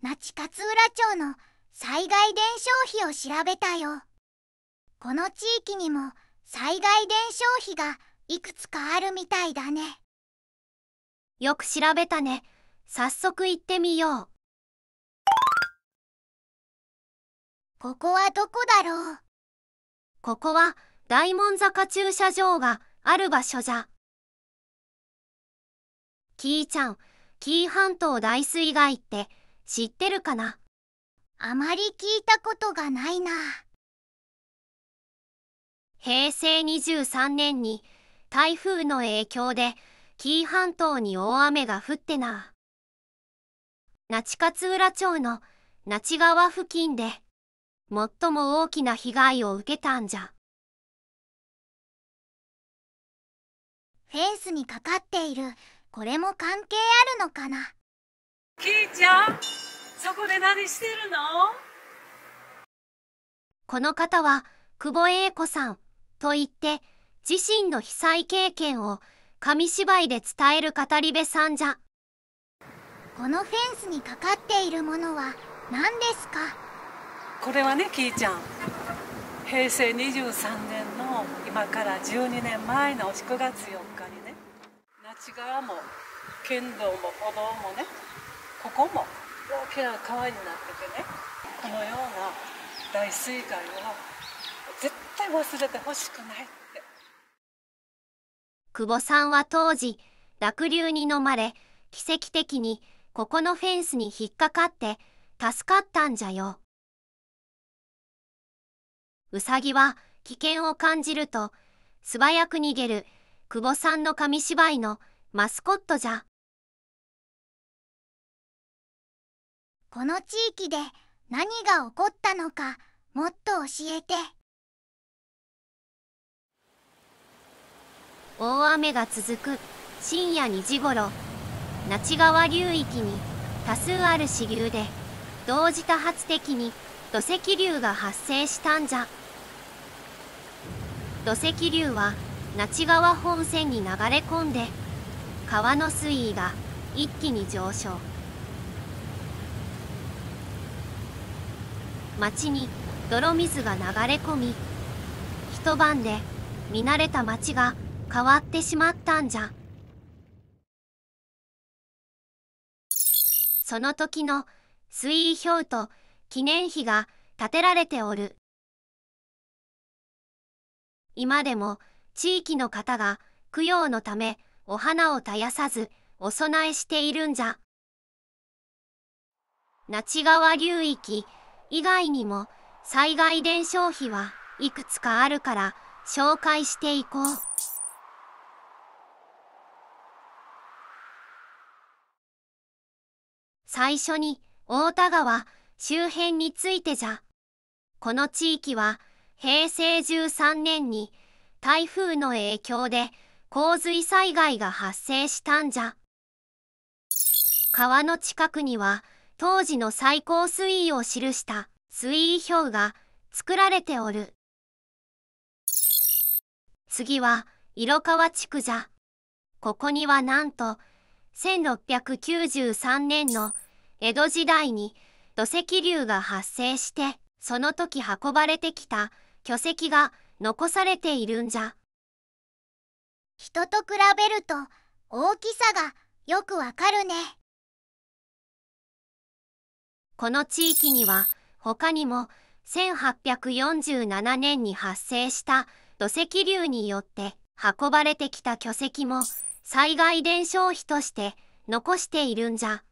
那智勝浦町の災害伝承費を調べたよこの地域にも災害伝承費がいくつかあるみたいだねよく調べたね早速行ってみようここはどこだろうここは大門坂駐車場がある場所じゃキーちゃん紀伊半島大水害って知ってるかなあまり聞いたことがないな平成23年に台風の影響で紀伊半島に大雨が降ってな那智勝浦町の那智川付近で最も大きな被害を受けたんじゃフェンスにかかっているこれも関係あるのかなキイちゃんそこで何してるのこの方は久保栄子さんといって自身の被災経験を紙芝居で伝える語り部さんじゃこのフェンスにかかっているものは何ですかこれはねきいちゃん平成23年の今から12年前の9月4日にね那智川も剣道も歩道もねここも大きな川になっててねこのような大水害は絶対忘れてほしくないって久保さんは当時濁流に飲まれ奇跡的にここのフェンスに引っかかって助かったんじゃよウサギは危険を感じると素早く逃げる久保さんの紙芝居のマスコットじゃ。この地域で何が起こったのかもっと教えて大雨が続く深夜2時ごろ那智川流域に多数ある支流で同時多発的に土石流が発生したんじゃ土石流は那智川本線に流れ込んで川の水位が一気に上昇。町に泥水が流れ込み一晩で見慣れた町が変わってしまったんじゃその時の水位表と記念碑が建てられておる今でも地域の方が供養のためお花を絶やさずお供えしているんじゃ那智川流域以外にも災害伝承碑はいくつかあるから紹介していこう。最初に太田川周辺についてじゃ。この地域は平成13年に台風の影響で洪水災害が発生したんじゃ。川の近くには当時の最高水位を記した水位表が作られておる次は色川地区じゃここにはなんと1693年の江戸時代に土石流が発生してその時運ばれてきた巨石が残されているんじゃ人と比べると大きさがよくわかるね。この地域には他にも1847年に発生した土石流によって運ばれてきた巨石も災害伝承碑として残しているんじゃ。